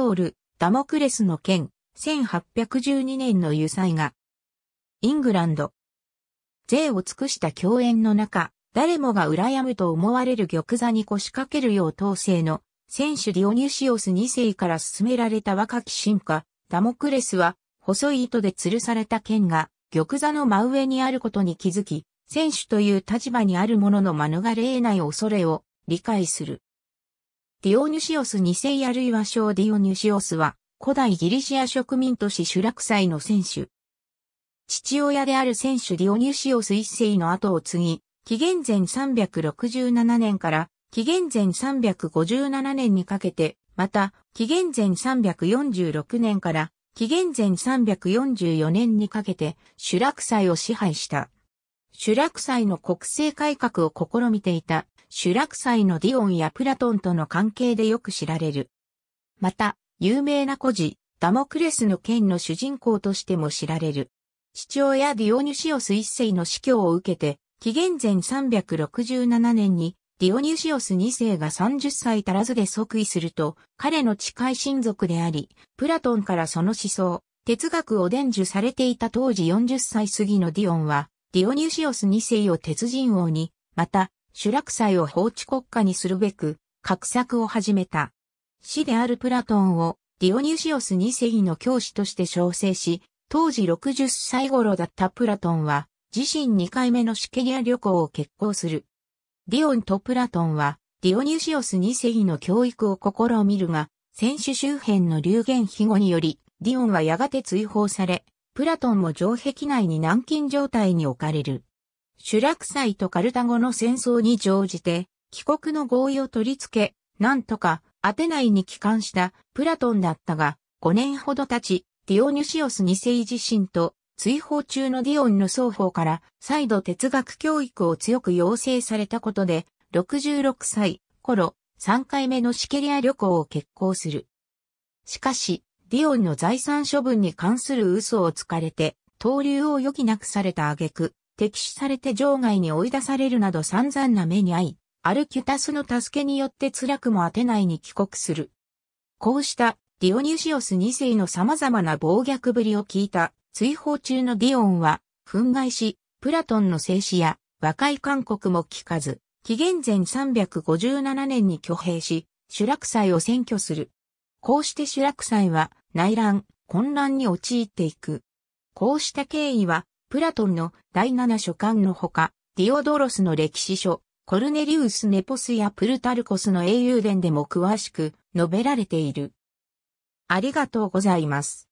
ール、ダモクレスの剣、1812年の油彩画。イングランド。税を尽くした共演の中、誰もが羨むと思われる玉座に腰掛けるよう統制の、選手ディオニュシオス2世から進められた若き進化、ダモクレスは、細い糸で吊るされた剣が、玉座の真上にあることに気づき、選手という立場にあるものの免れ得ない恐れを理解する。ディオニュシオス2世あるいは小ディオニュシオスは、古代ギリシア植民都市シュラク祭の選手。父親である選手ディオニュシオス1世の後を継ぎ、紀元前367年から紀元前357年にかけて、また、紀元前346年から紀元前344年にかけて、シュラク祭を支配した。シュラク祭の国政改革を試みていた、シュラク祭のディオンやプラトンとの関係でよく知られる。また、有名な孤児、ダモクレスの剣の主人公としても知られる。父親ディオニュシオス一世の死去を受けて、紀元前367年にディオニュシオス二世が30歳足らずで即位すると、彼の近い親族であり、プラトンからその思想、哲学を伝授されていた当時40歳過ぎのディオンは、ディオニュシオス2世を鉄人王に、また、主落祭を法治国家にするべく、格策を始めた。死であるプラトンをディオニュシオス2世の教師として招請し、当時60歳頃だったプラトンは、自身2回目のシケリア旅行を決行する。ディオンとプラトンは、ディオニュシオス2世の教育を試みるが、選手周辺の流言庇護により、ディオンはやがて追放され、プラトンも城壁内に軟禁状態に置かれる。シュラクサイとカルタゴの戦争に乗じて、帰国の合意を取り付け、なんとかアテナイに帰還したプラトンだったが、5年ほど経ち、ディオニュシオス2世自身と追放中のディオンの双方から再度哲学教育を強く要請されたことで、66歳頃、3回目のシケリア旅行を決行する。しかし、ディオンの財産処分に関する嘘をつかれて、投留を余儀なくされた挙句、敵視されて場外に追い出されるなど散々な目に遭い、アルキュタスの助けによって辛くも当てないに帰国する。こうしたディオニュシオス2世の様々な暴虐ぶりを聞いた追放中のディオンは、憤慨し、プラトンの静止や和解勧告も聞かず、紀元前357年に挙兵し、集落祭を占拠する。こうして集落祭は内乱、混乱に陥っていく。こうした経緯は、プラトンの第七書簡のほか、ディオドロスの歴史書、コルネリウス・ネポスやプルタルコスの英雄伝でも詳しく述べられている。ありがとうございます。